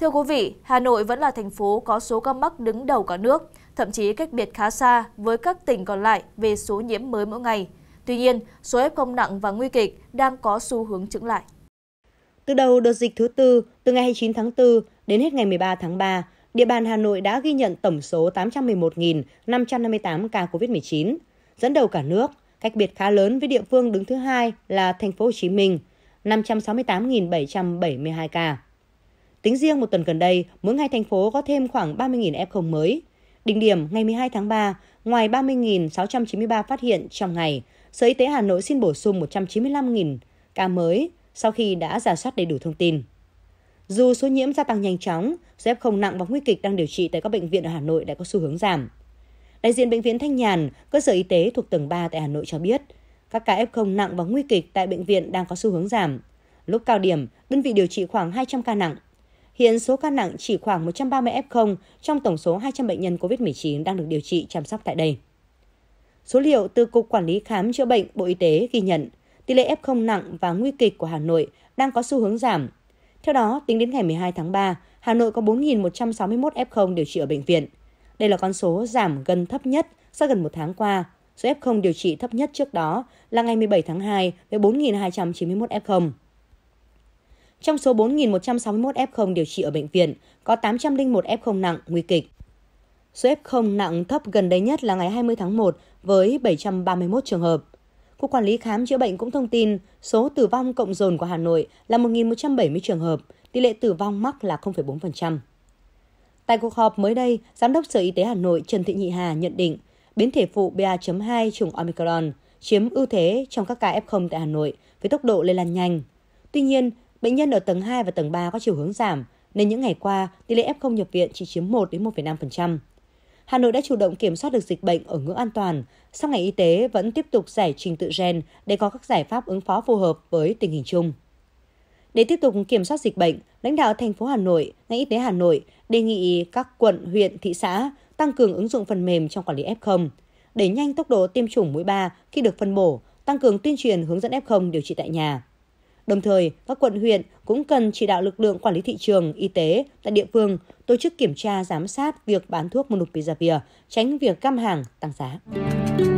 Thưa quý vị, Hà Nội vẫn là thành phố có số ca mắc đứng đầu cả nước, thậm chí cách biệt khá xa với các tỉnh còn lại về số nhiễm mới mỗi ngày. Tuy nhiên, số F0 nặng và nguy kịch đang có xu hướng chững lại. Từ đầu đợt dịch thứ tư, từ ngày 29 tháng 4 đến hết ngày 13 tháng 3, địa bàn Hà Nội đã ghi nhận tổng số 811.558 ca COVID-19, dẫn đầu cả nước, cách biệt khá lớn với địa phương đứng thứ hai là thành phố Hồ Chí Minh, 568.772 ca. Tính riêng một tuần gần đây, mỗi ngày thành phố có thêm khoảng 30.000 F0 mới. Đỉnh điểm ngày 12 tháng 3, ngoài 30.693 phát hiện trong ngày, Sở Y tế Hà Nội xin bổ sung 195.000 ca mới sau khi đã giả soát đầy đủ thông tin. Dù số nhiễm gia tăng nhanh chóng, số F0 nặng và nguy kịch đang điều trị tại các bệnh viện ở Hà Nội đã có xu hướng giảm. Đại diện Bệnh viện Thanh Nhàn, cơ sở y tế thuộc tầng 3 tại Hà Nội cho biết, các ca F0 nặng và nguy kịch tại bệnh viện đang có xu hướng giảm. Lúc cao điểm, đơn vị điều trị khoảng 200 ca nặng, Hiện số ca nặng chỉ khoảng 130 F0 trong tổng số 200 bệnh nhân COVID-19 đang được điều trị chăm sóc tại đây. Số liệu từ Cục Quản lý Khám chữa bệnh Bộ Y tế ghi nhận tỷ lệ F0 nặng và nguy kịch của Hà Nội đang có xu hướng giảm. Theo đó, tính đến ngày 12 tháng 3, Hà Nội có 4.161 F0 điều trị ở bệnh viện. Đây là con số giảm gần thấp nhất sau gần một tháng qua. Số F0 điều trị thấp nhất trước đó là ngày 17 tháng 2 với 4.291 F0. Trong số 4.161 F0 điều trị ở bệnh viện, có 801 F0 nặng, nguy kịch. Số F0 nặng thấp gần đây nhất là ngày 20 tháng 1 với 731 trường hợp. Cục Quản lý Khám chữa bệnh cũng thông tin số tử vong cộng dồn của Hà Nội là 1.170 trường hợp, tỷ lệ tử vong mắc là 0,4%. Tại cuộc họp mới đây, Giám đốc Sở Y tế Hà Nội Trần Thị Nhị Hà nhận định biến thể phụ BA.2 chủng Omicron chiếm ưu thế trong các ca F0 tại Hà Nội với tốc độ lây lan nhanh. Tuy nhiên, Bệnh nhân ở tầng 2 và tầng 3 có chiều hướng giảm, nên những ngày qua, tỷ lệ F0 nhập viện chỉ chiếm 1 đến 1,5%. Hà Nội đã chủ động kiểm soát được dịch bệnh ở ngưỡng an toàn, sau ngày y tế vẫn tiếp tục giải trình tự gen để có các giải pháp ứng phó phù hợp với tình hình chung. Để tiếp tục kiểm soát dịch bệnh, lãnh đạo thành phố Hà Nội, ngành y tế Hà Nội đề nghị các quận, huyện, thị xã tăng cường ứng dụng phần mềm trong quản lý F0, đẩy nhanh tốc độ tiêm chủng mũi 3 khi được phân bổ, tăng cường tuyên truyền hướng dẫn F0 điều trị tại nhà. Đồng thời, các quận huyện cũng cần chỉ đạo lực lượng quản lý thị trường, y tế tại địa phương tổ chức kiểm tra giám sát việc bán thuốc monopiravir, tránh việc cam hàng tăng giá.